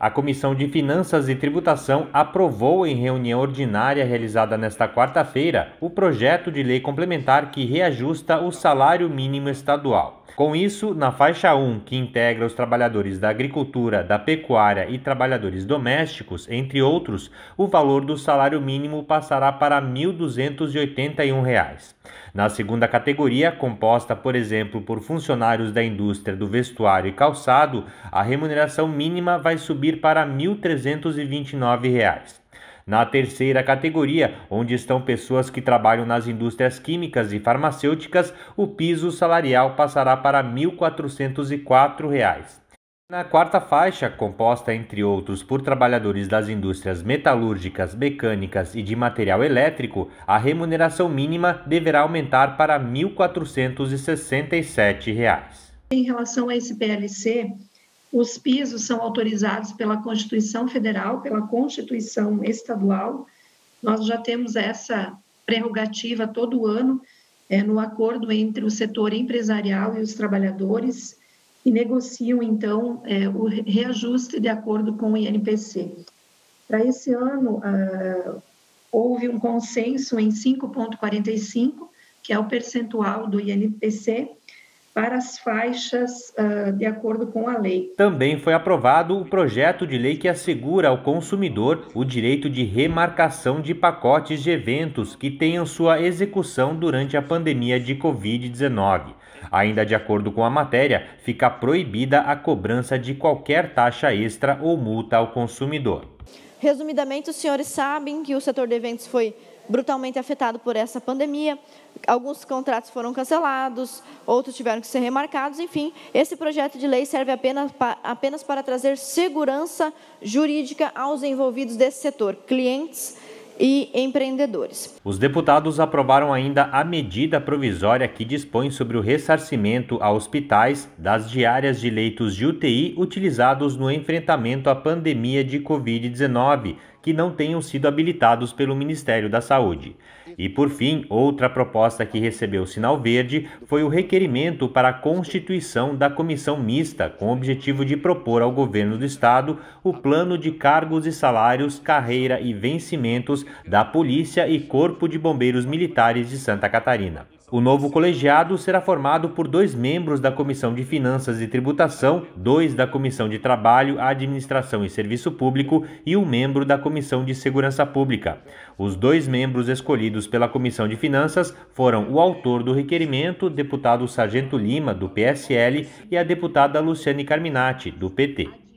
A Comissão de Finanças e Tributação aprovou em reunião ordinária realizada nesta quarta-feira o projeto de lei complementar que reajusta o salário mínimo estadual. Com isso, na faixa 1, que integra os trabalhadores da agricultura, da pecuária e trabalhadores domésticos, entre outros, o valor do salário mínimo passará para R$ 1.281. Na segunda categoria, composta, por exemplo, por funcionários da indústria do vestuário e calçado, a remuneração mínima vai subir para R$ 1.329. Na terceira categoria, onde estão pessoas que trabalham nas indústrias químicas e farmacêuticas, o piso salarial passará para R$ 1.404. Na quarta faixa, composta entre outros por trabalhadores das indústrias metalúrgicas, mecânicas e de material elétrico, a remuneração mínima deverá aumentar para R$ 1.467. Em relação a esse PLC, os pisos são autorizados pela Constituição Federal, pela Constituição Estadual. Nós já temos essa prerrogativa todo ano é, no acordo entre o setor empresarial e os trabalhadores e negociam, então, é, o reajuste de acordo com o INPC. Para esse ano, ah, houve um consenso em 5,45, que é o percentual do INPC, para as faixas uh, de acordo com a lei. Também foi aprovado o projeto de lei que assegura ao consumidor o direito de remarcação de pacotes de eventos que tenham sua execução durante a pandemia de Covid-19. Ainda de acordo com a matéria, fica proibida a cobrança de qualquer taxa extra ou multa ao consumidor. Resumidamente, os senhores sabem que o setor de eventos foi brutalmente afetado por essa pandemia. Alguns contratos foram cancelados, outros tiveram que ser remarcados. Enfim, esse projeto de lei serve apenas, pa, apenas para trazer segurança jurídica aos envolvidos desse setor, clientes e empreendedores. Os deputados aprovaram ainda a medida provisória que dispõe sobre o ressarcimento a hospitais das diárias de leitos de UTI utilizados no enfrentamento à pandemia de Covid-19, que não tenham sido habilitados pelo Ministério da Saúde. E, por fim, outra proposta que recebeu sinal verde foi o requerimento para a constituição da comissão mista, com o objetivo de propor ao governo do estado o plano de cargos e salários, carreira e vencimentos da Polícia e Corpo de Bombeiros Militares de Santa Catarina. O novo colegiado será formado por dois membros da Comissão de Finanças e Tributação, dois da Comissão de Trabalho, Administração e Serviço Público e um membro da Comissão de Segurança Pública. Os dois membros escolhidos pela Comissão de Finanças foram o autor do requerimento, deputado Sargento Lima, do PSL, e a deputada Luciane Carminati, do PT.